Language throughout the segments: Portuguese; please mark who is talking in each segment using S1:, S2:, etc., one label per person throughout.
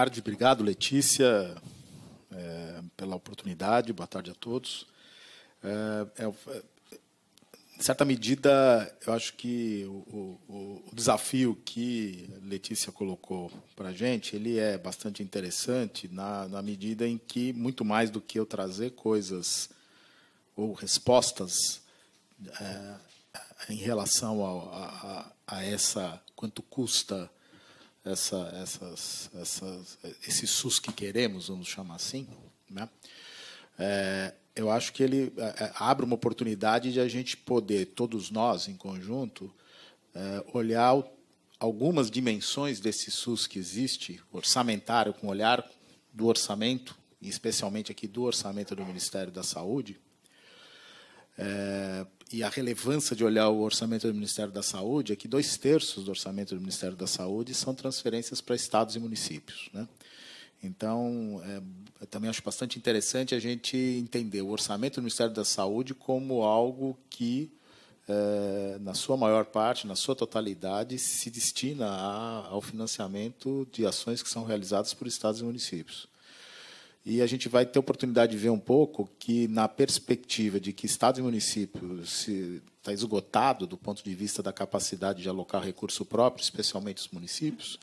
S1: tarde, obrigado Letícia é, pela oportunidade, boa tarde a todos. É, é, em certa medida, eu acho que o, o, o desafio que Letícia colocou para a gente, ele é bastante interessante na, na medida em que, muito mais do que eu trazer coisas ou respostas é, em relação ao, a, a, a essa, quanto custa essa, essas, essas, esse SUS que queremos, vamos chamar assim, né? É, eu acho que ele é, é, abre uma oportunidade de a gente poder, todos nós em conjunto, é, olhar o, algumas dimensões desse SUS que existe, orçamentário, com olhar do orçamento, especialmente aqui do orçamento do Ministério da Saúde, é, e a relevância de olhar o orçamento do Ministério da Saúde é que dois terços do orçamento do Ministério da Saúde são transferências para estados e municípios. Né? Então, é, também acho bastante interessante a gente entender o orçamento do Ministério da Saúde como algo que, é, na sua maior parte, na sua totalidade, se destina a, ao financiamento de ações que são realizadas por estados e municípios. E a gente vai ter oportunidade de ver um pouco que, na perspectiva de que estados e municípios está esgotado do ponto de vista da capacidade de alocar recurso próprio, especialmente os municípios,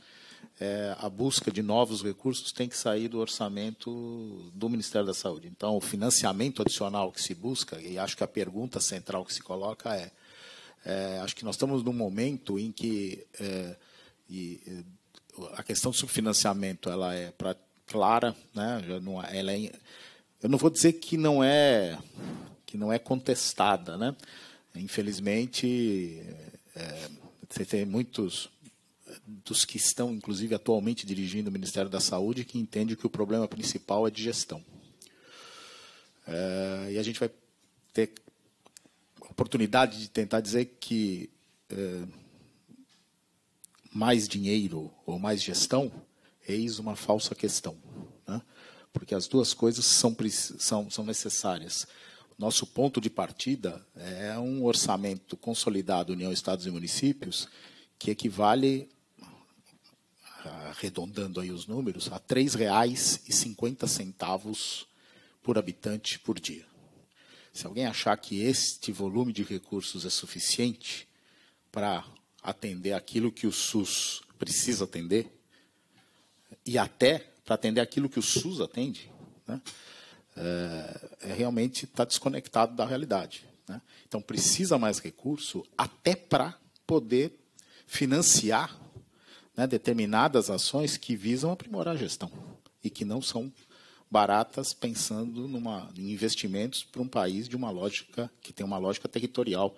S1: é, a busca de novos recursos tem que sair do orçamento do Ministério da Saúde. Então, o financiamento adicional que se busca, e acho que a pergunta central que se coloca é, é acho que nós estamos num momento em que é, e, é, a questão do subfinanciamento ela é para clara, né? Não, é, ela é, eu não vou dizer que não é que não é contestada, né? Infelizmente, é, você tem muitos dos que estão, inclusive, atualmente dirigindo o Ministério da Saúde, que entende que o problema principal é de gestão. É, e a gente vai ter oportunidade de tentar dizer que é, mais dinheiro ou mais gestão eis uma falsa questão. Né? Porque as duas coisas são, são, são necessárias. Nosso ponto de partida é um orçamento consolidado União, Estados e Municípios que equivale, arredondando aí os números, a R$ 3,50 por habitante por dia. Se alguém achar que este volume de recursos é suficiente para atender aquilo que o SUS precisa atender, e até para atender aquilo que o SUS atende, né, é, é realmente está desconectado da realidade. Né? Então, precisa mais recurso até para poder financiar né, determinadas ações que visam aprimorar a gestão e que não são baratas pensando numa, em investimentos para um país de uma lógica que tem uma lógica territorial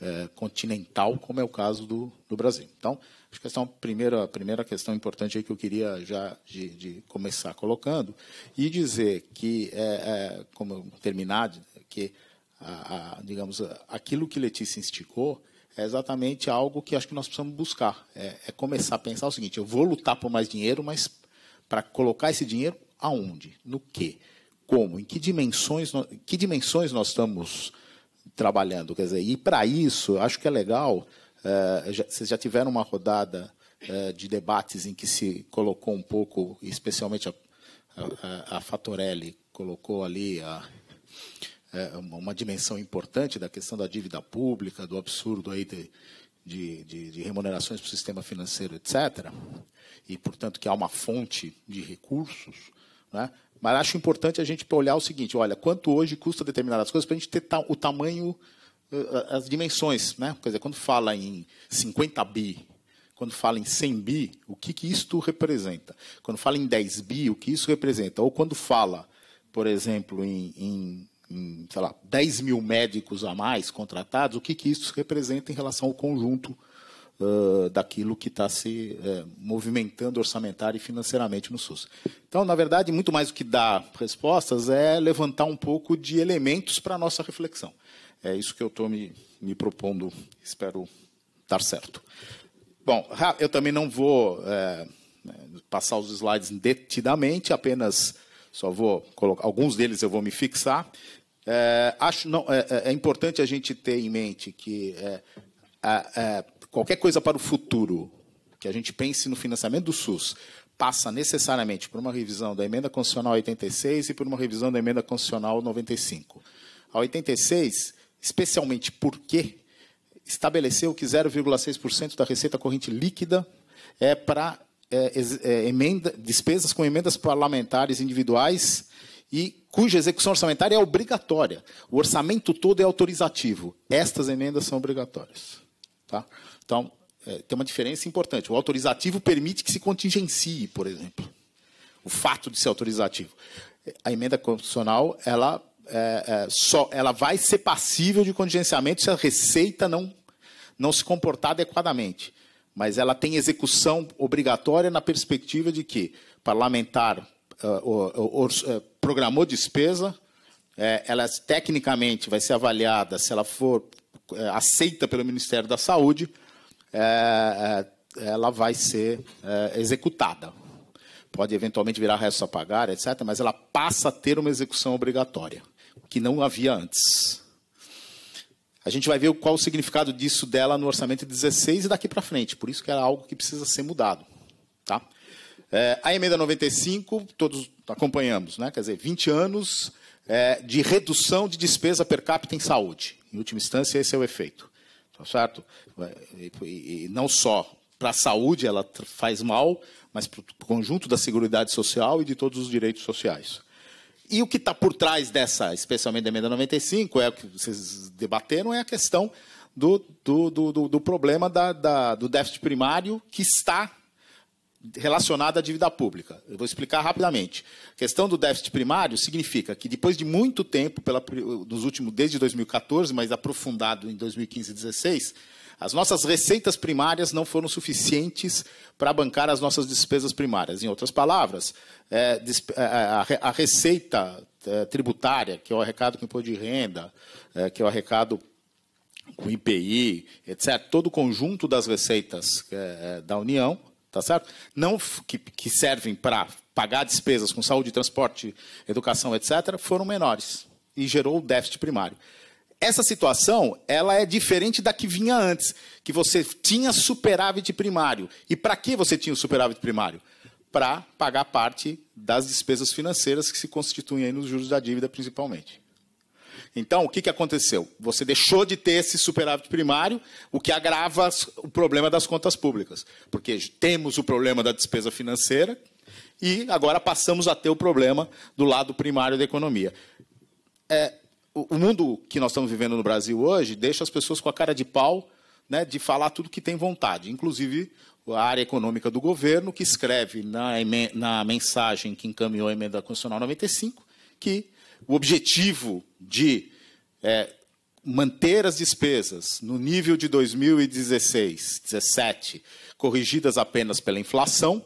S1: é, continental, como é o caso do, do Brasil. Então, acho que essa é uma primeira, primeira questão importante aí que eu queria já de, de começar colocando e dizer que, é, é, como terminar, que, a, a, digamos, aquilo que Letícia instigou, é exatamente algo que acho que nós precisamos buscar. É, é, começar a pensar o seguinte: eu vou lutar por mais dinheiro, mas para colocar esse dinheiro aonde? No quê? Como? Em que dimensões, que dimensões nós estamos trabalhando. Quer dizer, e para isso, acho que é legal, é, já, vocês já tiveram uma rodada é, de debates em que se colocou um pouco, especialmente a, a, a Fatorelli colocou ali a, eh, uma dimensão importante da questão da dívida pública, do absurdo aí de, de, de, de remunerações para o sistema financeiro, etc., e, portanto, que há uma fonte de recursos, né? Mas acho importante a gente olhar o seguinte: olha, quanto hoje custa determinadas coisas para a gente ter o tamanho, eh, eh, as dimensões. Né? Quer dizer, quando fala em 50 bi, quando fala em 100 bi, o que, que isto representa? Quando fala em 10 bi, o que isso representa? Ou quando fala, por exemplo, em, em em, sei lá, 10 mil médicos a mais contratados, o que, que isso representa em relação ao conjunto uh, daquilo que está se uh, movimentando orçamentário e financeiramente no SUS. Então, na verdade, muito mais do que dar respostas é levantar um pouco de elementos para a nossa reflexão. É isso que eu estou me, me propondo, espero dar certo. Bom, eu também não vou é, passar os slides detidamente, apenas só vou colocar alguns deles eu vou me fixar. É, acho não, é, é, é importante a gente ter em mente que é, a, é, qualquer coisa para o futuro que a gente pense no financiamento do SUS passa necessariamente por uma revisão da emenda constitucional 86 e por uma revisão da emenda constitucional 95. A 86, especialmente porque estabeleceu que 0,6% da receita corrente líquida é para é, é, emenda, despesas com emendas parlamentares individuais e cuja execução orçamentária é obrigatória. O orçamento todo é autorizativo. Estas emendas são obrigatórias. Tá? Então, é, tem uma diferença importante. O autorizativo permite que se contingencie, por exemplo, o fato de ser autorizativo. A emenda constitucional, ela, é, é, só, ela vai ser passível de contingenciamento se a receita não, não se comportar adequadamente. Mas ela tem execução obrigatória na perspectiva de que parlamentar é, or, or, é, programou despesa, é, ela tecnicamente vai ser avaliada se ela for é, aceita pelo Ministério da Saúde, é, é, ela vai ser executada. Pode eventualmente virar resto a pagar, etc., mas ela passa a ter uma execução obrigatória, que não havia antes. A gente vai ver qual o significado disso dela no orçamento 16 e daqui para frente. Por isso que era algo que precisa ser mudado. Tá? É, a emenda 95, todos acompanhamos, né? quer dizer, 20 anos é, de redução de despesa per capita em saúde. Em última instância, esse é o efeito. Tá certo? E, e não só para a saúde ela faz mal, mas para o conjunto da Seguridade Social e de todos os direitos sociais. E o que está por trás dessa, especialmente da emenda 95, é o que vocês debateram, é a questão do, do, do, do problema da, da, do déficit primário que está relacionada à dívida pública. Eu vou explicar rapidamente. A questão do déficit primário significa que depois de muito tempo, pela, nos últimos, desde 2014, mas aprofundado em 2015 e 2016, as nossas receitas primárias não foram suficientes para bancar as nossas despesas primárias. Em outras palavras, é, é, é a, receita é, tributária, que é o arrecado com imposto de renda, é, que é o arrecado com IPI, etc., todo o conjunto das receitas é, da União, tá certo? Não que, que servem para pagar despesas com saúde, transporte, educação, etc., foram menores e gerou o déficit primário. Essa situação, ela é diferente da que vinha antes, que você tinha superávit primário. E para que você tinha o superávit primário? Para pagar parte das despesas financeiras que se constituem aí nos juros da dívida, principalmente. Então, o que, que aconteceu? Você deixou de ter esse superávit primário, o que agrava o problema das contas públicas. Porque temos o problema da despesa financeira e agora passamos a ter o problema do lado primário da economia. É, o mundo que nós estamos vivendo no Brasil hoje deixa as pessoas com a cara de pau né, de falar tudo que tem vontade, inclusive a área econômica do governo, que escreve na, na mensagem que encaminhou a emenda constitucional 95 que o objetivo de é, manter as despesas no nível de 2016, 17, corrigidas apenas pela inflação,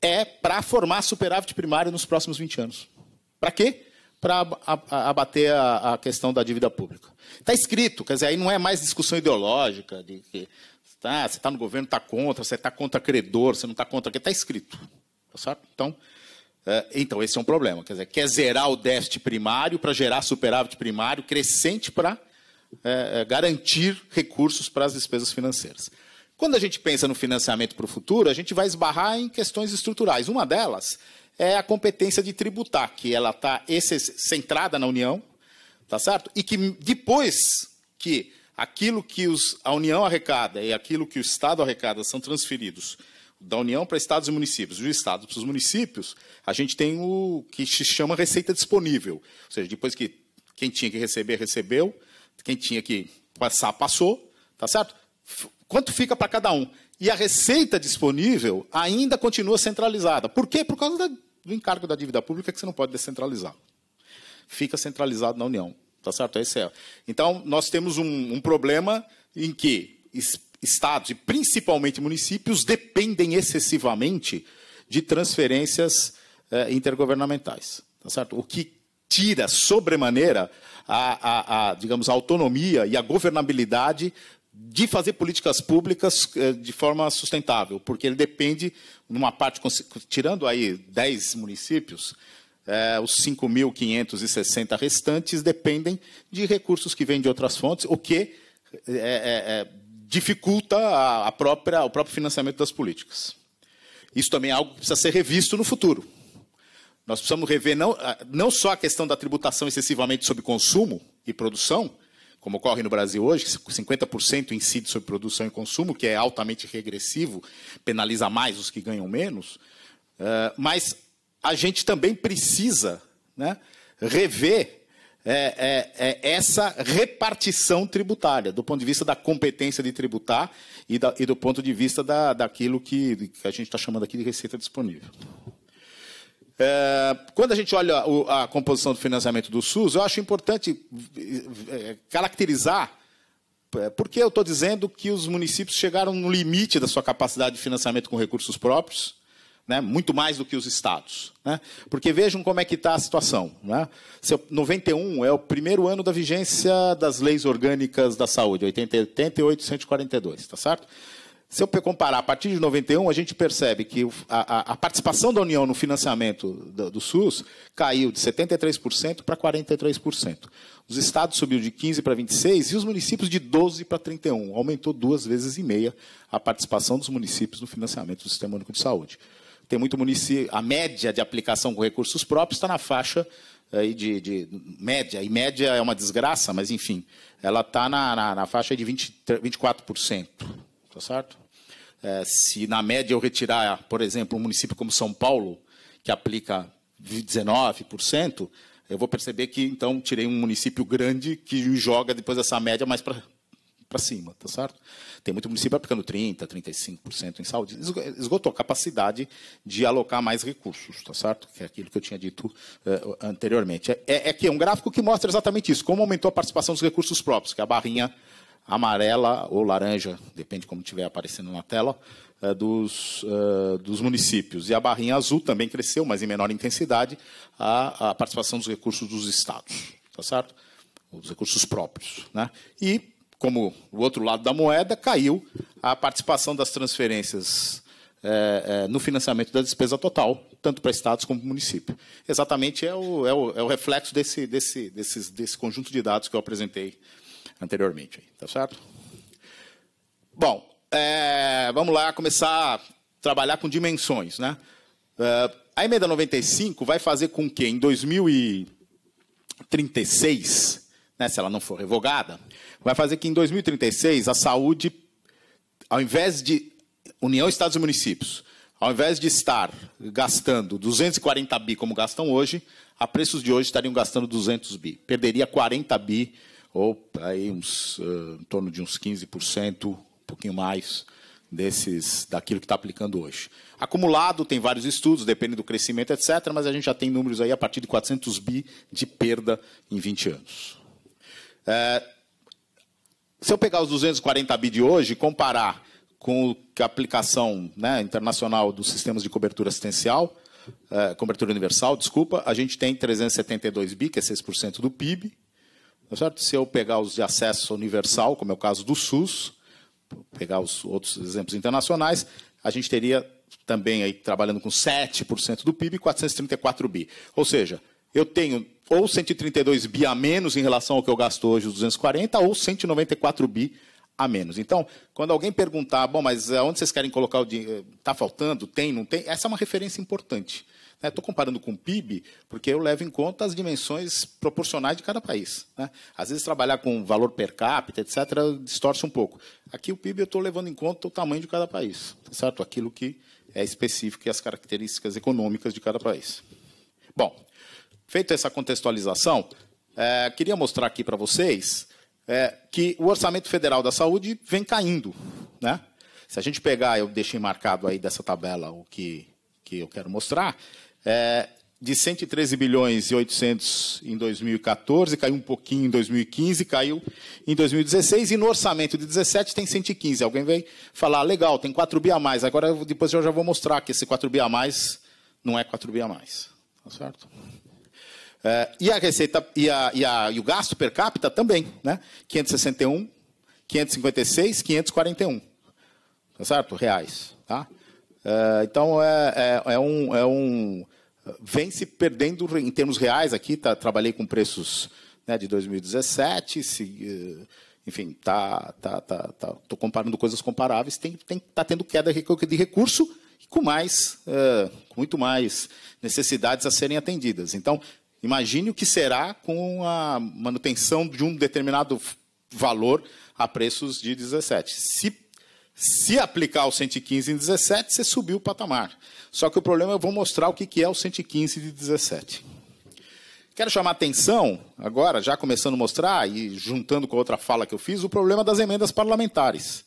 S1: é para formar superávit primário nos próximos 20 anos. Para quê? Para abater a, a, questão da dívida pública. Está escrito, quer dizer, aí não é mais discussão ideológica de que tá, você está no governo, está contra, você está contra credor, você não está contra. Está escrito. Tá certo? Então, é, então, esse é um problema. Quer dizer, quer zerar o déficit primário para gerar superávit primário crescente para é, é, garantir recursos para as despesas financeiras. Quando a gente pensa no financiamento para o futuro, a gente vai esbarrar em questões estruturais. Uma delas é a competência de tributar, que ela está centrada na União, tá certo? E que depois que aquilo que os, a União arrecada e aquilo que o Estado arrecada são transferidos da União para estados e municípios, do estados para os municípios, a gente tem o que se chama receita disponível. Ou seja, depois que quem tinha que receber, recebeu, quem tinha que passar, passou, tá certo? Quanto fica para cada um? E a receita disponível ainda continua centralizada. Por quê? Por causa do encargo da dívida pública que você não pode descentralizar. Fica centralizado na União. Tá certo? Esse é. Então, nós temos um, um problema em que estados e principalmente municípios dependem excessivamente de transferências eh, intergovernamentais, tá certo? O que tira sobremaneira a, a, a, digamos, a autonomia e a governabilidade de fazer políticas públicas eh, de forma sustentável, porque ele depende, numa parte, tirando aí 10 municípios, eh, os 5.560 restantes dependem de recursos que vêm de outras fontes, o que é, é, dificulta a, própria, o próprio financiamento das políticas. Isso também é algo que precisa ser revisto no futuro. Nós precisamos rever não, não só a questão da tributação excessivamente sobre consumo e produção, como ocorre no Brasil hoje, que 50% incide sobre produção e consumo, que é altamente regressivo, penaliza mais os que ganham menos, eh, mas a gente também precisa né, rever é, é, é essa repartição tributária, do ponto de vista da competência de tributar e, da, e do ponto de vista da, daquilo que, que a gente está chamando aqui de receita disponível. É, quando a gente olha a, a composição do financiamento do SUS, eu acho importante é, caracterizar é, porque eu estou dizendo que os municípios chegaram no limite da sua capacidade de financiamento com recursos próprios né? muito mais do que os estados. Né? Porque vejam como é que está a situação. Né? 91 é o primeiro ano da vigência das leis orgânicas da saúde, 88 142, está certo? Se eu comparar, a partir de 91, a gente percebe que a, a, a participação da União no financiamento do, do SUS caiu de 73% para 43%. Os estados subiu de 15% para 26% e os municípios de 12% para 31%. Aumentou duas vezes e meia a participação dos municípios no financiamento do Sistema Único de Saúde. Tem muito município. A média de aplicação com recursos próprios está na faixa eh, aí de, de, média, e média é uma desgraça, mas enfim, ela está na, na, na, faixa de 20, 24%. Tá certo? É, se na média eu retirar, por exemplo, um município como São Paulo, que aplica 19%, eu vou perceber que então tirei um município grande que joga depois dessa média mais para para cima, tá certo? Tem muito município aplicando 30, 35% em saúde. Esgotou a capacidade de alocar mais recursos, tá certo? Que é aquilo que eu tinha dito uh, anteriormente. É, é, é que é um gráfico que mostra exatamente isso, como aumentou a participação dos recursos próprios, que é a barrinha amarela ou laranja, depende como estiver aparecendo na tela, eh, dos, uh, dos, municípios. E a barrinha azul também cresceu, mas em menor intensidade, a, a participação dos recursos dos estados, tá certo? Os recursos próprios. Né? E como o outro lado da moeda, caiu a participação das transferências é, é, no financiamento da despesa total, tanto para estados como para município. Exatamente é o, é o, é o reflexo desse, desse, desses, desse conjunto de dados que eu apresentei anteriormente. tá certo? Bom, é, vamos lá começar a trabalhar com dimensões. Né? É, a emenda 95 vai fazer com que em 2036, né, se ela não for revogada, vai fazer que em 2036 a saúde, ao invés de União, Estados e Municípios, ao invés de estar gastando 240 bi como gastam hoje, a preços de hoje estariam gastando 200 bi. Perderia 40 bi, ou aí uns, uh, em torno de uns 15%, um pouquinho mais, desses daquilo que está aplicando hoje. Acumulado, tem vários estudos, depende do crescimento, etc., mas a gente já tem números aí a partir de 400 bi de perda em 20 anos. É, se eu pegar os 240 bi de hoje, comparar com a aplicação né, internacional dos sistemas de cobertura assistencial, é, cobertura universal, desculpa, a gente tem 372 bi, que é 6% do PIB. Tá certo? Se eu pegar os de acesso universal, como é o caso do SUS, pegar os outros exemplos internacionais, a gente teria também aí trabalhando com 7% do PIB, 434 bi. Ou seja, eu tenho ou 132 bi a menos em relação ao que eu gasto hoje, os 240, ou 194 bi a menos. Então, quando alguém perguntar, bom, mas eh, onde vocês querem colocar o dinheiro? Está faltando? Tem? Não tem? Essa é uma referência importante. Estou né? comparando com o PIB, porque eu levo em conta as dimensões proporcionais de cada país. Né? Às vezes, trabalhar com valor per capita, etc., distorce um pouco. Aqui, o PIB, eu estou levando em conta o tamanho de cada país, tá certo? aquilo que é específico e as características econômicas de cada país. Bom, Feita essa contextualização, é, queria mostrar aqui para vocês é, que o orçamento federal da saúde vem caindo. Né? Se a gente pegar, eu deixei marcado aí dessa tabela o que, que eu quero mostrar, é, de 113 bilhões e 800 em 2014, caiu um pouquinho em 2015, caiu em 2016 e no orçamento de 2017 tem 115. Alguém veio falar, legal, tem 4 bi a mais. Agora depois eu já vou mostrar que esse 4 bi a mais não é 4 bi a mais. Tá certo? É, e a receita e, a, e, a, e o gasto per capita também, né? 561, 556, 541, tá certo? Reais, tá? É, então é, é, é, um, é um vem se perdendo em termos reais aqui. Tá, trabalhei com preços né, de 2017, se, eh, enfim, tá, tá, tá, tá, tô comparando coisas comparáveis. Tem, tem, tá tendo queda de recurso com mais, eh, com muito mais necessidades a serem atendidas. Então Imagine o que será com a manutenção de um determinado valor a preços de 17. Se, se aplicar o 115 em 17, você subiu o patamar. Só que o problema é eu vou mostrar o que é o 115 de 17. Quero chamar atenção, agora, já começando a mostrar e juntando com outra fala que eu fiz, o problema das emendas parlamentares.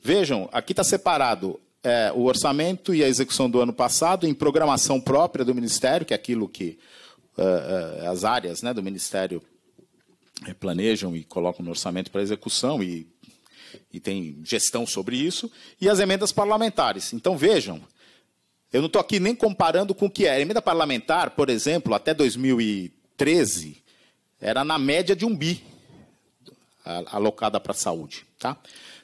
S1: Vejam, aqui está separado é, o orçamento e a execução do ano passado em programação própria do Ministério, que é aquilo que uh, as áreas né, do Ministério eh, planejam e colocam no orçamento para execução e, e tem gestão sobre isso, e as emendas parlamentares. Então vejam, eu não estou aqui nem comparando com o que é. A emenda parlamentar, por exemplo, até 2013, era na média de um bi alocada para a saúde. Tá?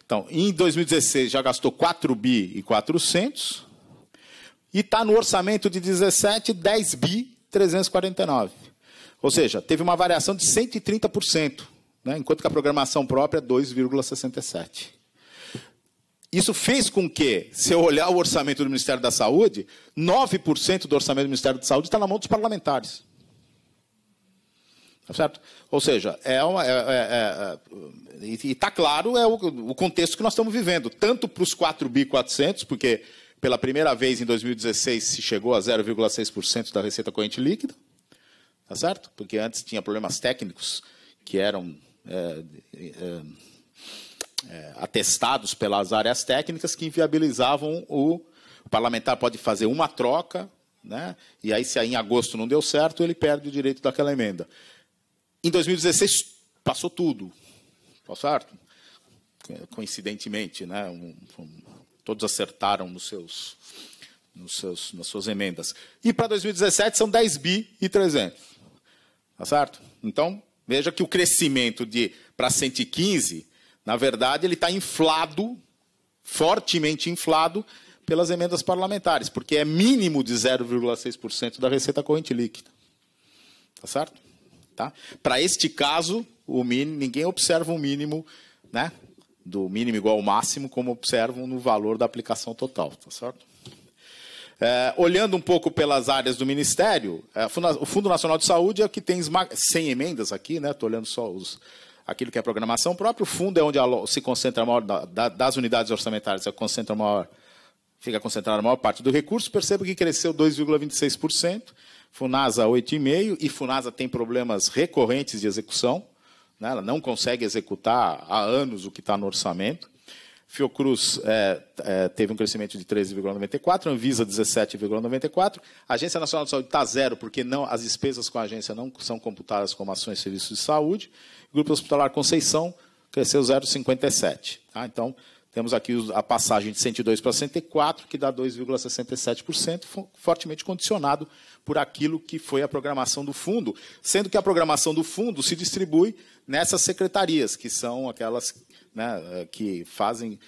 S1: Então, em 2016 já gastou 4 bi e 400, e está no orçamento de 17, 10 bi 349. Ou seja, teve uma variação de 130%, né? enquanto que a programação própria 2,67. Isso fez com que, se eu olhar o orçamento do Ministério da Saúde, 9% do orçamento do Ministério da Saúde está na mão dos parlamentares. Tá certo? Ou seja, é uma, é, é, é, é e está claro é o, o contexto que nós estamos vivendo, tanto para os 4.400, porque pela primeira vez em 2016 se chegou a 0,6% da receita corrente líquida, tá certo? Porque antes tinha problemas técnicos que eram é, é, é atestados pelas áreas técnicas que inviabilizavam o, o parlamentar pode fazer uma troca, né? E aí se aí em agosto não deu certo, ele perde o direito daquela emenda. Em 2016 passou tudo, tá certo? Coincidentemente, né? Um, um, todos acertaram nos seus, nos seus, nas suas emendas. E para 2017 são 10 bi e 300. Tá certo? Então, veja que o crescimento de para 115, na verdade, ele está inflado, fortemente inflado, pelas emendas parlamentares, porque é mínimo de 0,6% da receita corrente líquida. Tá certo? Tá? Para este caso, o mínimo, ninguém observa o mínimo né, do mínimo igual ao máximo, como observam no valor da aplicação total, tá certo? É, olhando um pouco pelas áreas do Ministério, é, o Fundo Nacional de Saúde é o que tem sem emendas aqui, né? Estou olhando só os, aquilo que é programação. O próprio fundo é onde se concentra a maior da, das unidades orçamentárias, se é concentra a maior, fica concentrada a maior parte do recurso. Percebo que cresceu 2,26%, Funasa 8,5% e Funasa tem problemas recorrentes de execução né? ela não consegue executar há anos o que está no orçamento. Fiocruz é, é, teve um crescimento de 13,94, Anvisa 17,94, Agência Nacional de Saúde está zero, porque não, as despesas com a agência não são computadas como ações e serviços de saúde. Grupo Hospitalar Conceição cresceu 0,57. Tá? Então, temos aqui a passagem de 102 para 104, que dá 2,67%, fortemente condicionado por aquilo que foi a programação do fundo, sendo que a programação do fundo se distribui nessas secretarias, que são aquelas né, eh, que fazem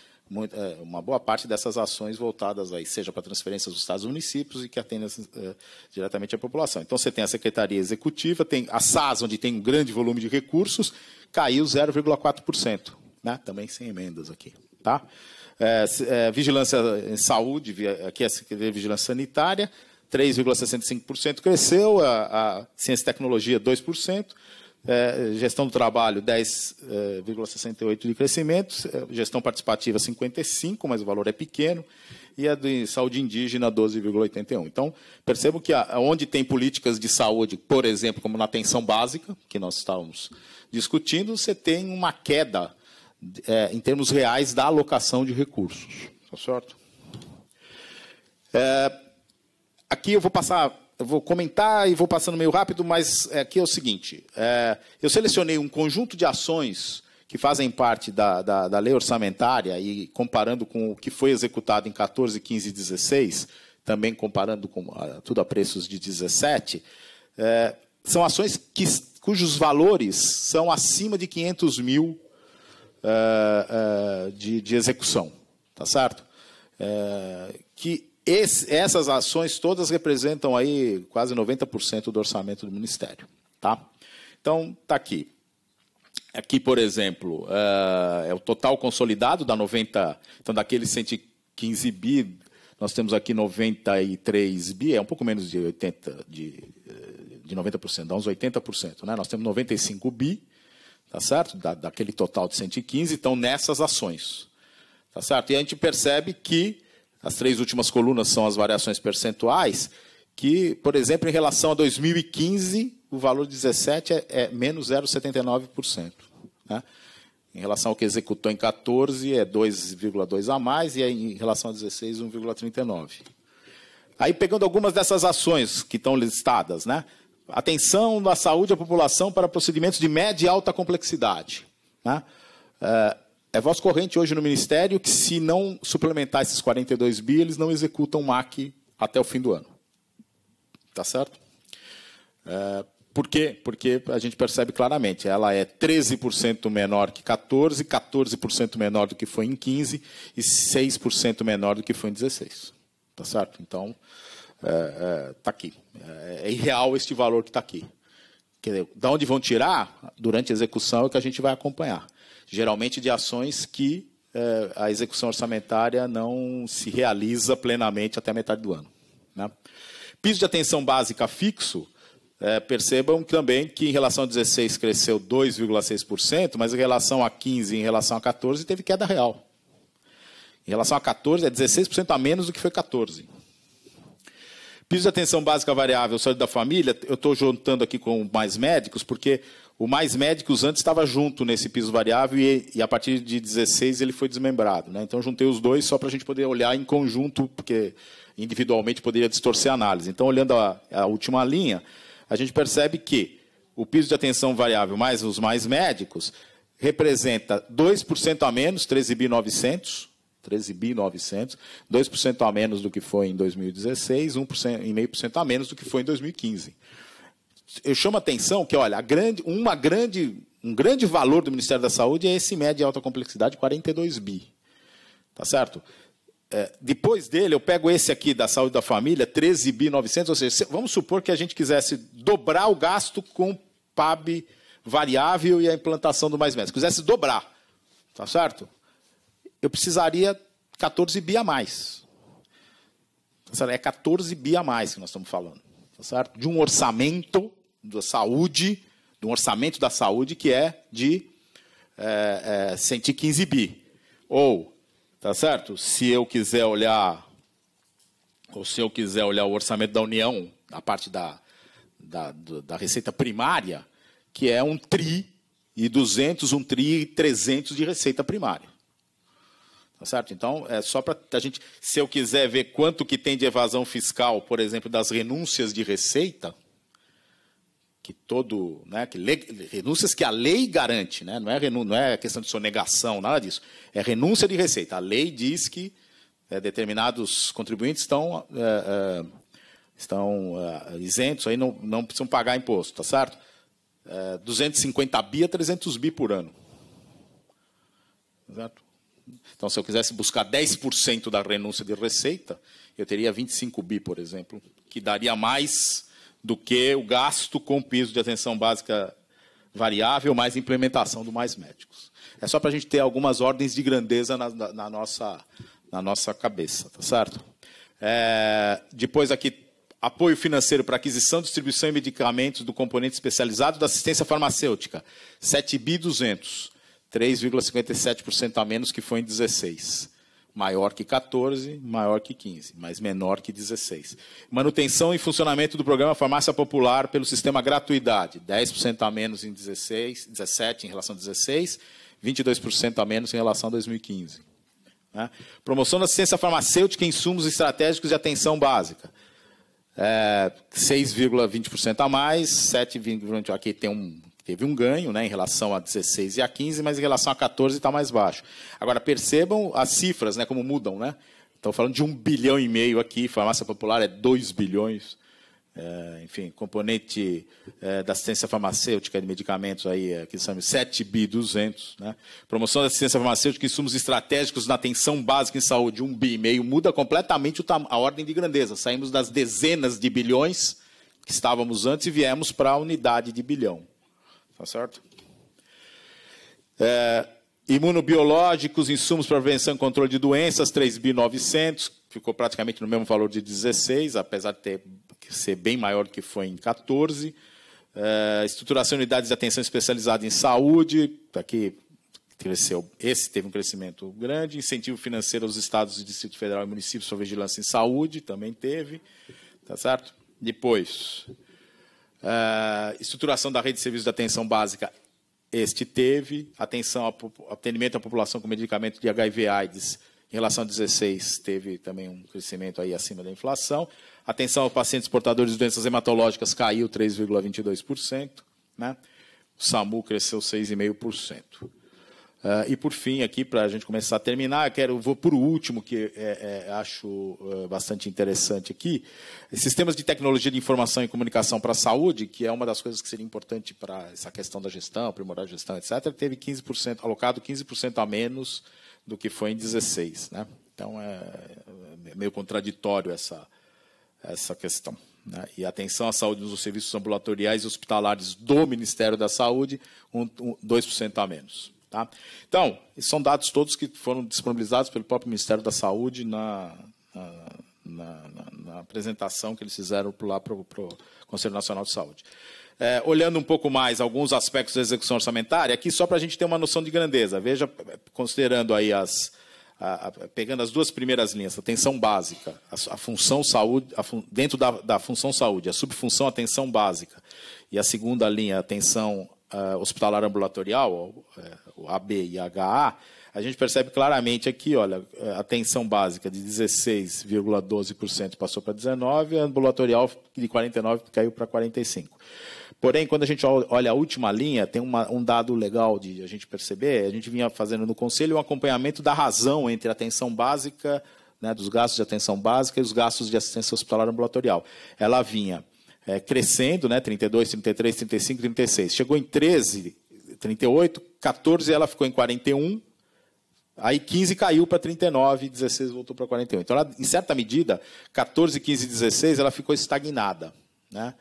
S1: eh, uma boa parte dessas ações voltadas aí, seja para transferências dos estados e municípios e que atendem eh, diretamente à população. Então você tem a Secretaria Executiva, tem a SAS, onde tem um grande volume de recursos, caiu 0,4%, né? também sem emendas aqui tá? É, é, vigilância em saúde, aqui é a vigilância sanitária, 3,65% cresceu, a, a, ciência e tecnologia 2%, é, gestão do trabalho 10,68% é, de crescimento, é, gestão participativa 55%, mas o valor é pequeno, e a de saúde indígena 12,81%. Então, percebo que a, onde tem políticas de saúde, por exemplo, como na atenção básica, que nós estávamos discutindo, você tem uma queda é, em termos reais da alocação de recursos. Tá certo? É, aqui eu vou passar, eu vou comentar e vou passando meio rápido, mas é, aqui é o seguinte: é, eu selecionei um conjunto de ações que fazem parte da, da, da, lei orçamentária e comparando com o que foi executado em 14, 15 e 16, também comparando com tudo a preços de 17, é, são ações que, cujos valores são acima de 500 mil uh, uh, de, de, execução, tá certo? Uh, que esse, essas ações todas representam aí quase 90% do orçamento do Ministério, tá? Então, tá aqui. Aqui, por exemplo, é o total consolidado da 90, então daqueles 115 bi, nós temos aqui 93 bi, é um pouco menos de 80 de de 90%, dá uns 80%, né? Nós temos 95 bi, tá certo? Da, daquele total de 115 estão nessas ações, tá certo? E a gente percebe que as três últimas colunas são as variações percentuais, que, por exemplo, em relação a 2015, o valor 17 é, é menos 0,79%. Né? Em relação ao que executou em 14, é 2,2 a mais, e em relação a 16, 1,39. Aí pegando algumas dessas ações que estão listadas, né? atenção da saúde da população para procedimentos de média e alta complexidade. Né? É, é voz corrente hoje no Ministério que, se não suplementar esses 42 bi, eles não executam MAC até o fim do ano. Tá certo? É, por quê? Porque a gente percebe claramente, ela é 13% menor que 14, 14% menor do que foi em 15 e 6% menor do que foi em 16. Tá certo? Então, está é, é, aqui. É, é irreal este valor que está aqui. Dizer, da onde vão tirar, durante a execução, é o que a gente vai acompanhar. Geralmente de ações que é, a execução orçamentária não se realiza plenamente até metade do ano. Né? Piso de atenção básica fixo, é, percebam também que em relação a 16 cresceu 2,6%, mas em relação a 15 em relação a 14 teve queda real. Em relação a 14 é 16% a menos do que foi 14. Piso de atenção básica variável, saúde da família, eu estou juntando aqui com mais médicos, porque o mais médicos antes estava junto nesse piso variável e, e, a partir de 16 ele foi desmembrado. Né? Então juntei os dois só para a gente poder olhar em conjunto, porque individualmente poderia distorcer a análise. Então, olhando a, a última linha, a gente percebe que o piso de atenção variável mais os mais médicos representa 2% a menos, 13.900, 13 bi 900, 2% a menos do que foi em 2016, 1% e meio por cento a menos do que foi em 2015. Eu chamo a atenção que, olha, grande, uma grande, um grande valor do Ministério da Saúde é esse médio de alta complexidade, 42 bi. Tá certo? É, depois dele, eu pego esse aqui da saúde da família, 13 bi 900, ou seja, vamos supor que a gente quisesse dobrar o gasto com PAB variável e a implantação do mais médio. Quisesse dobrar, tá certo? eu precisaria 14 bi a mais. É 14 bi a mais que nós estamos falando. Tá certo? De um orçamento da saúde, de um orçamento da saúde que é de é, é, 115 bi. Ou, tá certo? Se eu quiser olhar, ou se eu quiser olhar o orçamento da União, a parte da, da, da receita primária, que é um tri e 200, um tri e 300 de receita primária. Tá certo? Então, é só para a gente, se eu quiser ver quanto que tem de evasão fiscal, por exemplo, das renúncias de receita, que todo, né, que renúncias que a lei garante, né? Não é renu, não é questão de sonegação, nada disso. É renúncia de receita. A lei diz que é, determinados contribuintes estão é, é, estão é, isentos aí, não, não precisam pagar imposto, tá certo? 250 é, bi a 300 bi por ano. Tá Exato. Então, se eu quisesse buscar 10% da renúncia de receita, eu teria 25 bi, por exemplo, que daria mais do que o gasto com piso de atenção básica variável, mais implementação do Mais Médicos. É só para a gente ter algumas ordens de grandeza na, na, na nossa, na nossa cabeça, tá certo? É, depois aqui, apoio financeiro para aquisição, distribuição e medicamentos do componente especializado da assistência farmacêutica, 7 bi 200. 3,57% a menos que foi em 16. Maior que 14, maior que 15, mas menor que 16. Manutenção e funcionamento do programa Farmácia Popular pelo sistema gratuidade, 10% a menos em 16, 17 em relação a 16, 22% a menos em relação a 2015. Né? Promoção da assistência farmacêutica, insumos estratégicos e atenção básica. É, 6,20% a mais, 7,20 aqui tem um, teve um ganho né, em relação a 16 e a 15, mas em relação a 14 está mais baixo. Agora, percebam as cifras, né, como mudam. Né? Estão falando de um bilhão e meio aqui, farmácia popular é 2 bilhões. É, enfim, componente é, da assistência farmacêutica de medicamentos aí, aqui é, são 7 bi 200, né? Promoção da assistência farmacêutica, insumos estratégicos na atenção básica em saúde, 1 bi e meio, muda completamente a ordem de grandeza. Saímos das dezenas de bilhões que estávamos antes e viemos para a unidade de bilhão. Tá certo? É, imunobiológicos, insumos para prevenção e controle de doenças, 3.900, ficou praticamente no mesmo valor de 16, apesar de ter, ser bem maior do que foi em 14. É, estruturação de unidades de atenção especializada em saúde, tá aqui cresceu, esse teve um crescimento grande. Incentivo financeiro aos estados, Distrito Federal e municípios para vigilância em saúde, também teve. Tá certo? Depois, Uh, estruturação da rede de serviços de atenção básica, este teve. Atenção ao atendimento à população com medicamento de HIV/AIDS, em relação a 16, teve também um crescimento aí acima da inflação. Atenção aos pacientes portadores de doenças hematológicas caiu 3,22%. Né? O SAMU cresceu 6,5%. Uh, e por fim, aqui para a gente começar a terminar, quero vou por último que é, é, é acho ah, bastante interessante aqui, sistemas de tecnologia de informação e comunicação para a saúde, que é uma das coisas que seria importante para essa questão da gestão, aprimorar a gestão, etc. Teve 15% alocado 15% a menos do que foi em 16, né? Então é, é meio contraditório essa essa questão. Né? E atenção à saúde nos serviços ambulatoriais e hospitalares do Ministério da Saúde, um, um, 2% a menos. Tá? Então, são dados todos que foram disponibilizados pelo próprio Ministério da Saúde na, na, na, na apresentação que eles fizeram lá para o Conselho Nacional de Saúde. É, olhando um pouco mais alguns aspectos da execução orçamentária, aqui só para a gente ter uma noção de grandeza. Veja, considerando aí as, a, a, pegando as duas primeiras linhas, atenção básica, a, a função saúde, fun, dentro da, da, função saúde, a subfunção atenção básica, e a segunda linha, atenção uh, hospitalar ambulatorial, uh, o AB e HA, a gente percebe claramente aqui, olha, a tensão básica de 16,12% passou para 19%, a ambulatorial de 49% caiu para 45%. Porém, quando a gente olha a última linha, tem uma, um dado legal de a gente perceber, a gente vinha fazendo no conselho um acompanhamento da razão entre a tensão básica, né, dos gastos de atenção básica e os gastos de assistência hospitalar ambulatorial. Ela vinha é, crescendo, né, 32, 33, 35, 36. Chegou em 13 38, 14 ela ficou em 41, aí 15 caiu para 39, 16 voltou para 41. Então, ela, em certa medida, 14, 15, 16, ela ficou estagnada. Né?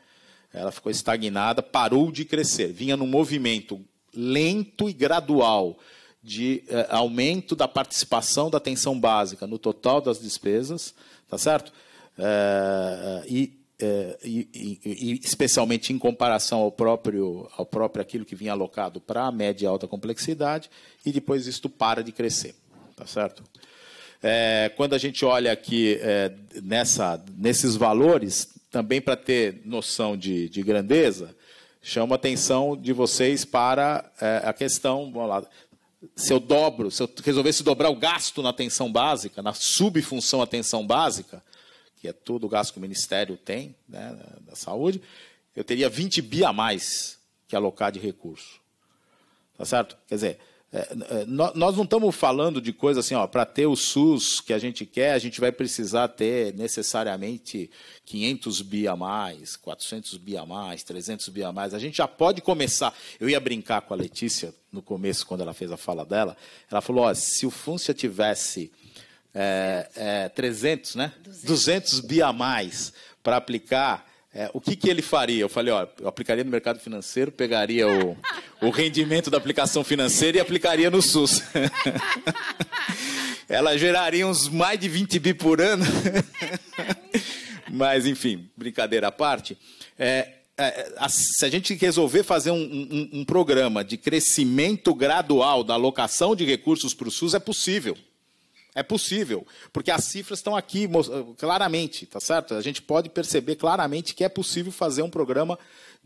S1: Ela ficou estagnada, parou de crescer. Vinha num movimento lento e gradual de eh, aumento da participação da atenção básica no total das despesas, tá certo? É, e eh, e, e, e, especialmente em comparação ao próprio, ao próprio aquilo que vinha alocado para a média e alta complexidade, e depois isto para de crescer, tá certo? É, quando a gente olha aqui é, nessa, nesses valores, também para ter noção de, de, grandeza, chamo a atenção de vocês para a questão, vamos lá, se eu dobro, se eu resolvesse dobrar o gasto na atenção básica, na subfunção atenção básica, que é todo o gasto que o Ministério tem né, da Saúde, eu teria 20 bi a mais que alocar de recurso. Tá certo? Quer dizer, é, é, nós não estamos falando de coisa assim, ó, para ter o SUS que a gente quer, a gente vai precisar ter necessariamente 500 bi a mais, 400 bi a mais, 300 bi a mais. A gente já pode começar. Eu ia brincar com a Letícia no começo, quando ela fez a fala dela. Ela falou: ó, se o FUNSA tivesse é, é, 300, né? 200. 200 bi a mais para aplicar, é, o que, que ele faria? Eu falei, ó, eu aplicaria no mercado financeiro, pegaria o, o rendimento da aplicação financeira e aplicaria no SUS. Ela geraria uns mais de 20 bi por ano. Mas, enfim, brincadeira à parte. É, é se a gente resolver fazer um, um, um programa de crescimento gradual da alocação de recursos para o SUS, é possível. É possível, porque as cifras estão aqui claramente, tá certo? A gente pode perceber claramente que é possível fazer um programa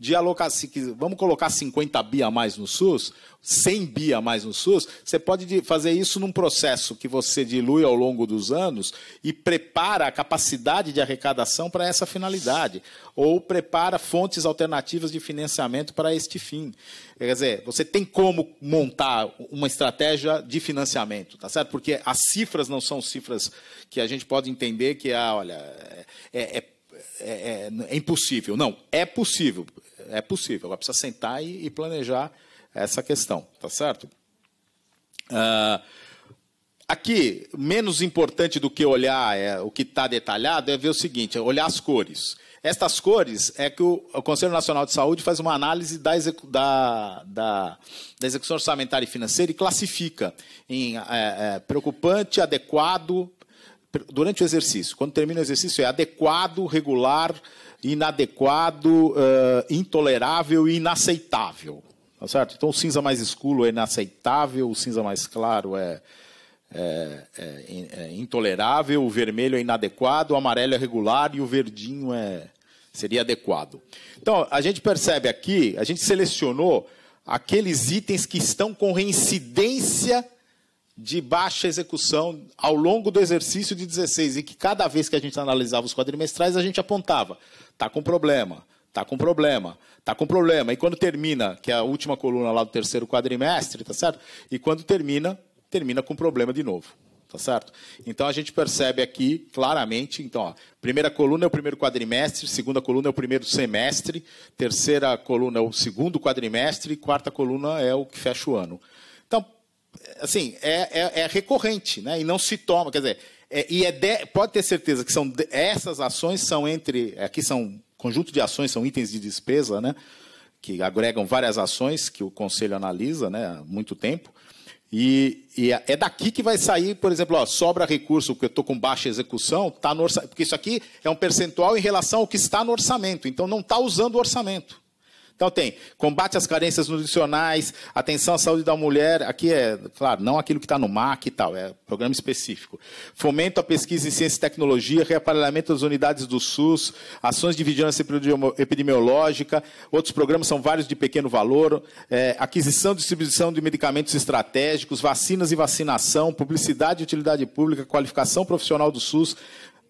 S1: de alocar, se, vamos colocar 50 bi a mais no SUS, 100 bi a mais no SUS, você pode fazer isso num processo que você dilui ao longo dos anos e prepara a capacidade de arrecadação para essa finalidade, ou prepara fontes alternativas de financiamento para este fim. Quer dizer, você tem como montar uma estratégia de financiamento, tá certo? Porque as cifras não são cifras que a gente pode entender que, ah, olha, é, é é, é, é, impossível. Não, é possível. É possível. Ela precisa sentar e, e planejar essa questão, tá certo? Uh, aqui, menos importante do que olhar é, o que está detalhado é ver o seguinte: é olhar as cores. Estas cores é que o, o Conselho Nacional de Saúde faz uma análise da, execu da, da, da execução orçamentária e financeira e classifica em é, é preocupante, adequado, durante o exercício, quando termina o exercício, é adequado, regular, inadequado, uh, intolerável e inaceitável. Tá certo? Então, o cinza mais escuro é inaceitável, o cinza mais claro é, é, é, é intolerável, o vermelho é inadequado, o amarelo é regular e o verdinho é seria adequado. Então, a gente percebe aqui, a gente selecionou aqueles itens que estão com reincidência de baixa execução ao longo do exercício de 16 e que cada vez que a gente analisava os quadrimestrais a gente apontava, tá com problema, tá com problema, tá com problema. E quando termina, que é a última coluna lá do terceiro quadrimestre, tá certo? E quando termina, termina com problema de novo. Tá certo? Então a gente percebe aqui claramente, então, ó, primeira coluna é o primeiro quadrimestre, segunda coluna é o primeiro semestre, terceira coluna é o segundo quadrimestre, quarta coluna é o que fecha o ano. Então, assim, é, é, é, recorrente, né? E não se toma, quer dizer, é, e é de, pode ter certeza que são de, essas ações são entre, é, aqui são conjunto de ações, são itens de despesa, né? Que agregam várias ações que o conselho analisa, né? Há muito tempo. E, e é, é daqui que vai sair, por exemplo, ó, sobra recurso porque eu estou com baixa execução, tá no orçamento, porque isso aqui é um percentual em relação ao que está no orçamento, então não está usando o orçamento. Então tem combate às carências nutricionais, atenção à saúde da mulher, aqui é, claro, não aquilo que está no MAC e tal, é programa específico. Fomento à pesquisa em ciência e tecnologia, reaparelhamento das unidades do SUS, ações de vigilância epidemiológica, outros programas são vários de pequeno valor, é, aquisição e distribuição de medicamentos estratégicos, vacinas e vacinação, publicidade e utilidade pública, qualificação profissional do SUS,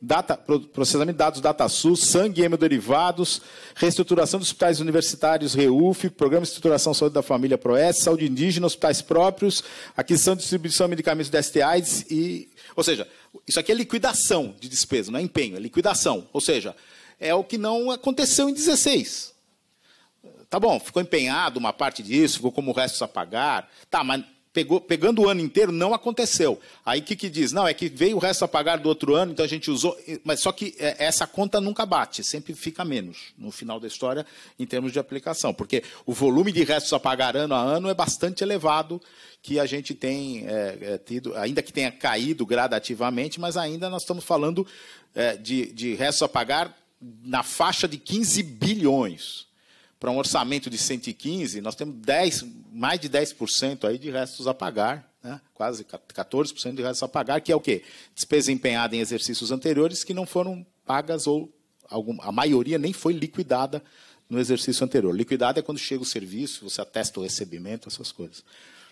S1: data, processamento de dados DataSUS, sangue e hemoderivados, reestruturação dos hospitais universitários REUF, programa de estruturação saúde da família PROES, saúde indígena, hospitais próprios, aquisição e distribuição de medicamentos da e... Ou seja, isso aqui é liquidação de despesa, não é empenho, é liquidação. Ou seja, é o que não aconteceu em 16. Tá bom, ficou empenhado uma parte disso, ficou como o resto a pagar. Tá, mas pegou, pegando o ano inteiro, não aconteceu. Aí o que, que diz? Não, é que veio o resto a pagar do outro ano, então a gente usou. Mas só que é, essa conta nunca bate, sempre fica menos no final da história em termos de aplicação, porque o volume de restos a pagar ano a ano é bastante elevado que a gente tem é, é, tido, ainda que tenha caído gradativamente, mas ainda nós estamos falando é, de, de restos a pagar na faixa de 15 bilhões para um orçamento de 115, nós temos 10, mais de 10% aí de restos a pagar, né? quase 14% de restos a pagar, que é o quê? Despesa empenhada em exercícios anteriores que não foram pagas ou algum, a maioria nem foi liquidada no exercício anterior. Liquidada é quando chega o serviço, você atesta o recebimento, essas coisas.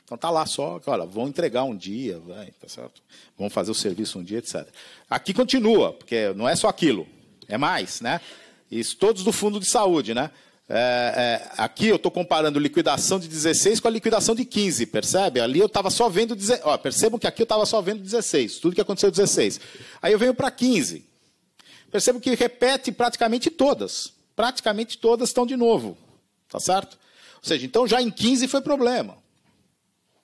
S1: Então tá lá só, que, olha, vão entregar um dia, vai, tá certo? Vão fazer o serviço um dia, etc. Aqui continua, porque não é só aquilo, é mais, né? Isso todos do fundo de saúde, né? É, é, aqui eu estou comparando liquidação de 16 com a liquidação de 15, percebe? Ali eu estava só vendo. Deze... Ó, percebam que aqui eu estava só vendo 16, tudo que aconteceu 16. Aí eu venho para 15. Percebo que repete praticamente todas. Praticamente todas estão de novo. Tá certo? Ou seja, então já em 15 foi problema.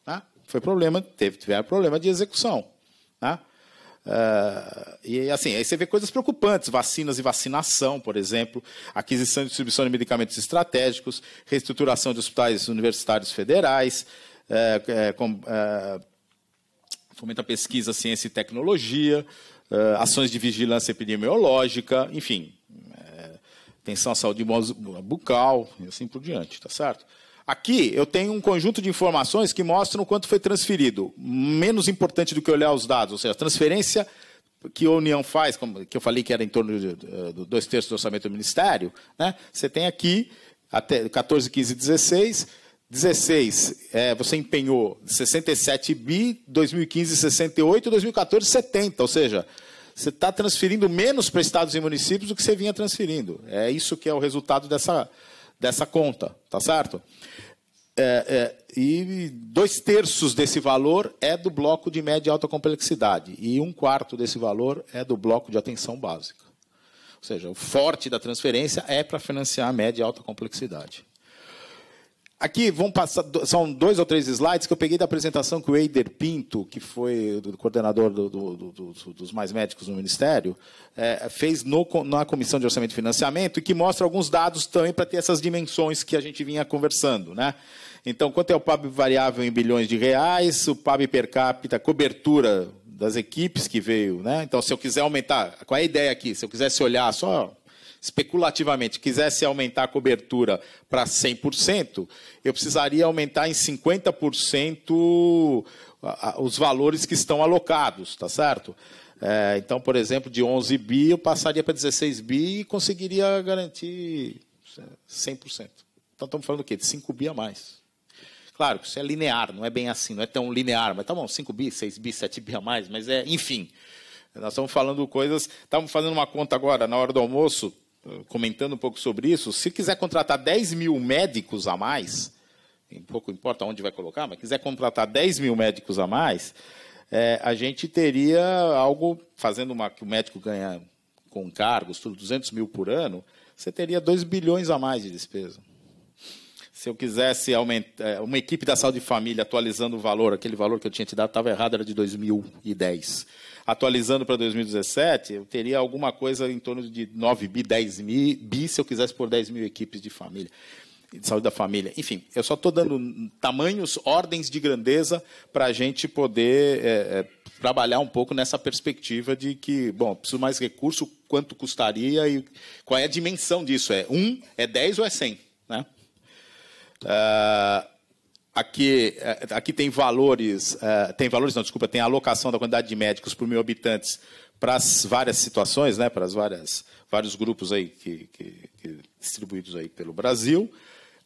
S1: Tá? Foi problema, teve, tiveram problema de execução. Tá? Uh, e assim, aí você vê coisas preocupantes, vacinas e vacinação, por exemplo, aquisição e distribuição de medicamentos estratégicos, reestruturação de hospitais universitários federais, uh, com, uh, pesquisa, ciência e tecnologia, ações de vigilância epidemiológica, enfim, atenção à saúde bucal e assim por diante, tá certo? Aqui eu tenho um conjunto de informações que mostram quanto foi transferido. Menos importante do que olhar os dados, ou seja, a transferência que a União faz, como, que eu falei que era em torno de, eh, de dois terços do orçamento do Ministério, né? você tem aqui até 14, 15 16. 16, é, você empenhou 67 bi, 2015 68, 2014 70, ou seja, você está transferindo menos para estados e municípios do que você vinha transferindo. É isso que é o resultado dessa, dessa conta tá certo? É, é, e dois terços desse valor é do bloco de média e alta complexidade, e um quarto desse valor é do bloco de atenção básica. Ou seja, o forte da transferência é para financiar a média e alta complexidade. Aqui vão passar, são dois ou três slides que eu peguei da apresentação que o Eider Pinto, que foi o coordenador do, do, do, dos mais médicos no Ministério, é, fez no, na Comissão de Orçamento e Financiamento e que mostra alguns dados também para ter essas dimensões que a gente vinha conversando. Né? Então, quanto é o PAB variável em bilhões de reais, o PAB per capita, cobertura das equipes que veio. Né? Então, se eu quiser aumentar, qual é a ideia aqui? Se eu quisesse olhar só especulativamente, quisesse aumentar a cobertura para 100%, eu precisaria aumentar em 50% os valores que estão alocados, tá certo? É, então, por exemplo, de 11 bi eu passaria para 16 bi e conseguiria garantir 100%. Então estamos falando o quê? De 5 bi a mais. Claro que isso é linear, não é bem assim, não é tão linear, mas tá bom, 5 bi, 6 bi, 7 bi a mais, mas é, enfim. Nós estamos falando coisas. Estamos fazendo uma conta agora, na hora do almoço, comentando um pouco sobre isso, se quiser contratar 10 mil médicos a mais, pouco importa onde vai colocar, mas quiser contratar 10 mil médicos a mais, é, a gente teria algo, fazendo uma, que o médico ganha com cargos, tudo, 200 mil por ano, você teria 2 bilhões a mais de despesa. Se eu quisesse aumentar, é, uma equipe da saúde de família atualizando o valor, aquele valor que eu tinha te dado estava errado, era de 2010 atualizando para 2017, eu teria alguma coisa em torno de 9 bi, 10 mil bi, se eu quisesse por 10 mil equipes de família de saúde da família. Enfim, eu só estou dando tamanhos, ordens de grandeza para a gente poder é, é, trabalhar um pouco nessa perspectiva de que, bom, preciso mais recurso, quanto custaria e qual é a dimensão disso? É um, é dez ou é cem? Né? Uh, Aqui, eh, aqui tem valores, eh, tem valores, não, desculpa, tem alocação da quantidade de médicos por mil habitantes para as várias situações, né, para as várias, vários grupos aí que, que, que distribuídos aí pelo Brasil.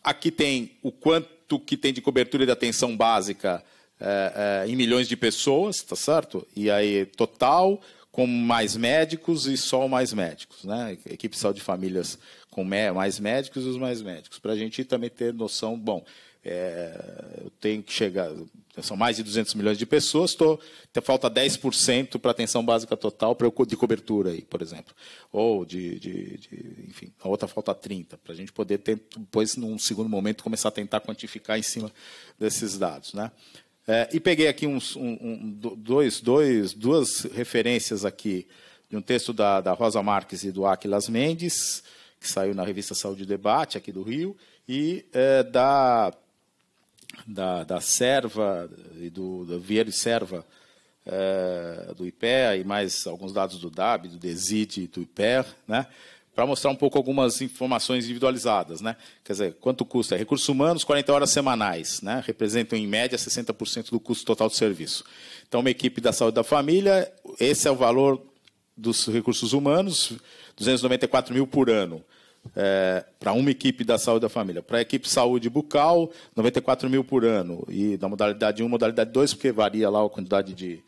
S1: Aqui tem o quanto que tem de cobertura de atenção básica é, é, em milhões de pessoas, está certo? E aí, total, com mais médicos e só mais médicos, né? Equipe de saúde de famílias com mais médicos e os mais médicos, para a gente também ter noção, bom, é, eu tenho que chegar. São mais de 200 milhões de pessoas, tô, falta 10% para atenção básica total pra, de cobertura, aí, por exemplo. Ou de, de, de Enfim, a outra falta 30%, para a gente poder ter, depois, num segundo momento, começar a tentar quantificar em cima desses dados. Né? É, e peguei aqui uns, um, um, dois, dois, duas referências aqui de um texto da, da Rosa Marques e do Aquilas Mendes, que saiu na revista Saúde e Debate, aqui do Rio, e é, da da, da serva e do, do Vieira e Serva é, do IPEA e mais alguns dados do DAB, do DESID, do IPER, né? para mostrar um pouco algumas informações individualizadas. Né? Quer dizer, quanto custa? Recursos humanos, 40 horas semanais, né? representam em média 60% do custo total do serviço. Então, uma equipe da saúde da família, esse é o valor dos recursos humanos, 294 mil por ano é, para uma equipe da saúde da família. Para a equipe saúde bucal, 94 mil por ano. E da modalidade 1, modalidade 2, porque varia lá a quantidade de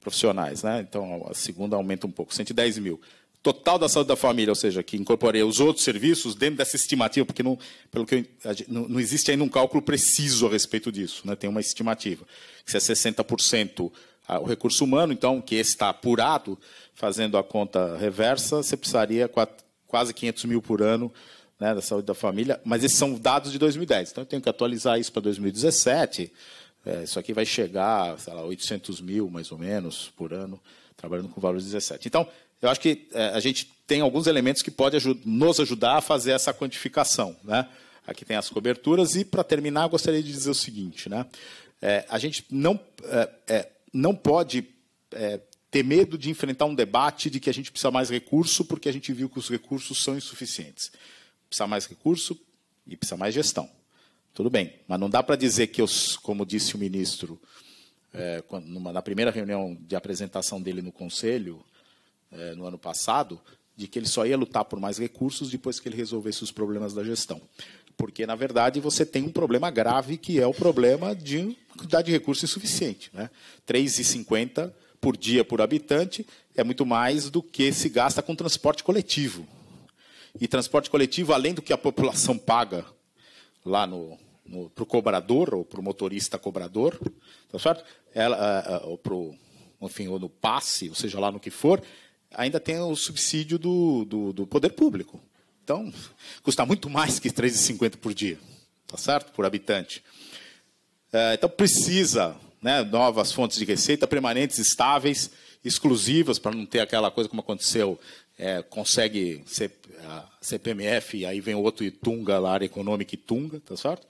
S1: profissionais. Né? Então, a segunda aumenta um pouco, 110 mil. Total da saúde da família, ou seja, que incorporei os outros serviços dentro dessa estimativa, porque não, pelo que eu, não, não, existe ainda um cálculo preciso a respeito disso, né? tem uma estimativa, que é 60% o recurso humano, então, que está apurado, fazendo a conta reversa, você precisaria 4, quase 500 mil por ano né, da saúde da família, mas esses são dados de 2010. Então, eu tenho que atualizar isso para 2017. É, isso aqui vai chegar, sei lá, 800 mil, mais ou menos, por ano, trabalhando com valores 17. Então, eu acho que é, a gente tem alguns elementos que podem ajud nos ajudar a fazer essa quantificação. Né? Aqui tem as coberturas. E, para terminar, gostaria de dizer o seguinte. Né? É, a gente não, é, é, não pode é, ter medo de enfrentar um debate de que a gente precisa mais recurso, porque a gente viu que os recursos são insuficientes. Precisa mais recurso e precisa mais gestão. Tudo bem, mas não dá para dizer que, os como disse o ministro é, numa, na primeira reunião de apresentação dele no Conselho, é, no ano passado, de que ele só ia lutar por mais recursos depois que ele resolvesse os problemas da gestão. Porque, na verdade, você tem um problema grave, que é o problema de quantidade de recursos insuficiente. Né? 3,50 por dia por habitante é muito mais do que se gasta com transporte coletivo. E transporte coletivo, além do que a população paga lá no, para o cobrador ou para o motorista cobrador, tá certo? Ela, uh, uh, pro, enfim, ou no passe, ou seja lá no que for, ainda tem o subsídio do, do, do poder público. Então, custa muito mais que 3,50 por dia, tá certo? Por habitante. Uh, então, precisa né, novas fontes de receita permanentes, estáveis, exclusivas, para não ter aquela coisa como aconteceu, é, consegue a CPMF, aí vem outro Itunga, a área econômica Itunga, tá certo?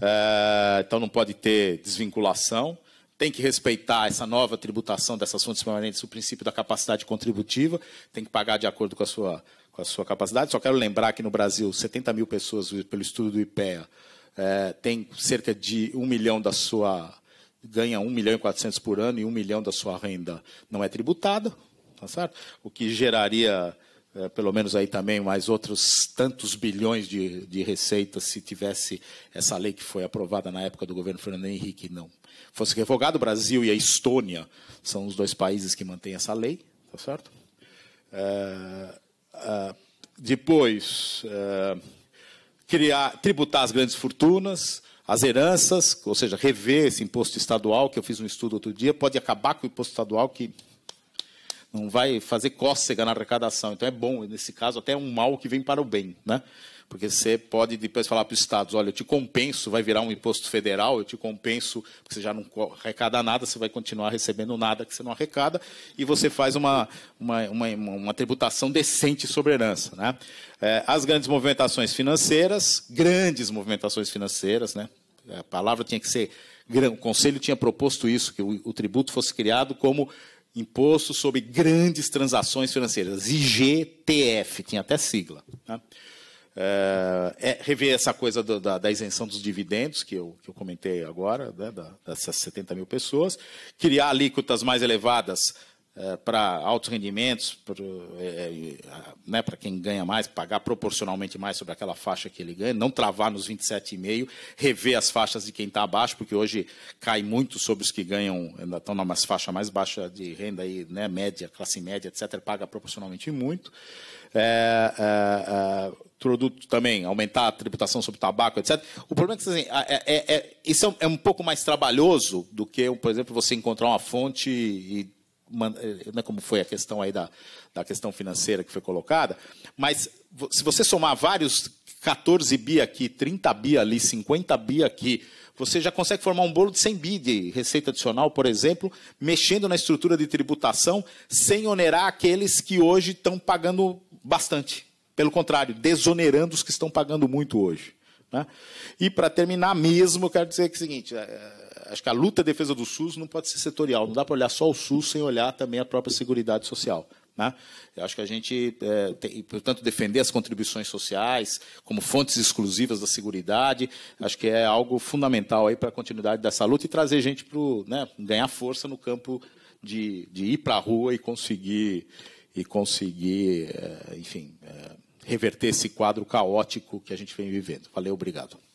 S1: É, então não pode ter desvinculação. Tem que respeitar essa nova tributação dessas fontes permanentes, o princípio da capacidade contributiva, tem que pagar de acordo com a sua, com a sua capacidade. Só quero lembrar que no Brasil, 70 mil pessoas, pelo estudo do IPEA, é, tem cerca de um milhão da sua ganha 1 milhão e 400 por ano e 1 milhão da sua renda não é tributada, tá certo? O que geraria é, pelo menos aí também mais outros tantos bilhões de, de receitas se tivesse essa lei que foi aprovada na época do governo Fernando Henrique não fosse revogado O Brasil e a Estônia são os dois países que mantêm essa lei, tá certo? É, é, depois, é, criar, tributar as grandes fortunas, as heranças, ou seja, rever esse imposto estadual, que eu fiz um estudo outro dia, pode acabar com o imposto estadual que não vai fazer cócega na arrecadação. Então é bom, nesse caso, até um mal que vem para o bem. Né? Porque você pode depois falar para os estados, olha, eu te compenso, vai virar um imposto federal, eu te compenso, porque você já não arrecada nada, você vai continuar recebendo nada que você não arrecada, e você faz uma, uma, uma, uma tributação decente sobre herança. Né? É, as grandes movimentações financeiras, grandes movimentações financeiras, né? a palavra tinha que ser, o Conselho tinha proposto isso, que o, o tributo fosse criado como imposto sobre grandes transações financeiras, IGTF, tinha até sigla. Né? É, é, rever essa coisa do, da, da, isenção dos dividendos, que eu, que eu comentei agora, né, da, dessas 70 mil pessoas, criar alíquotas mais elevadas eh, para altos rendimentos, para eh, eh, né, quem ganha mais, pagar proporcionalmente mais sobre aquela faixa que ele ganha, não travar nos 27,5, rever as faixas de quem está abaixo, porque hoje cai muito sobre os que ganham, ainda estão numa faixa mais baixa de renda, aí, né, média, classe média, etc., paga proporcionalmente muito. É, é, é, produto também, aumentar a tributação sobre tabaco, etc. O problema é que assim, é, é, é, isso é, é um pouco mais trabalhoso do que, por exemplo, você encontrar uma fonte e eh, né, como foi a questão aí da, da questão financeira que foi colocada, mas se você somar vários 14 bi aqui, 30 bi ali, 50 bi aqui, você já consegue formar um bolo de 100 bi de receita adicional, por exemplo, mexendo na estrutura de tributação sem onerar aqueles que hoje estão pagando bastante. Pelo contrário, desonerando os que estão pagando muito hoje. Né? E para terminar mesmo, eu quero dizer que é o seguinte: eh, acho que a luta à defesa do SUS não pode ser setorial. Não dá para olhar só o SUS sem olhar também a própria Seguridade Social. Né? Eu acho que a gente, é, tem, portanto, defender as contribuições sociais como fontes exclusivas da Seguridade, acho que é algo fundamental para a continuidade dessa luta e trazer gente para né, ganhar força no campo de, de ir para a rua e conseguir, e conseguir é, enfim, é, reverter esse quadro caótico que a gente vem vivendo. Valeu, obrigado.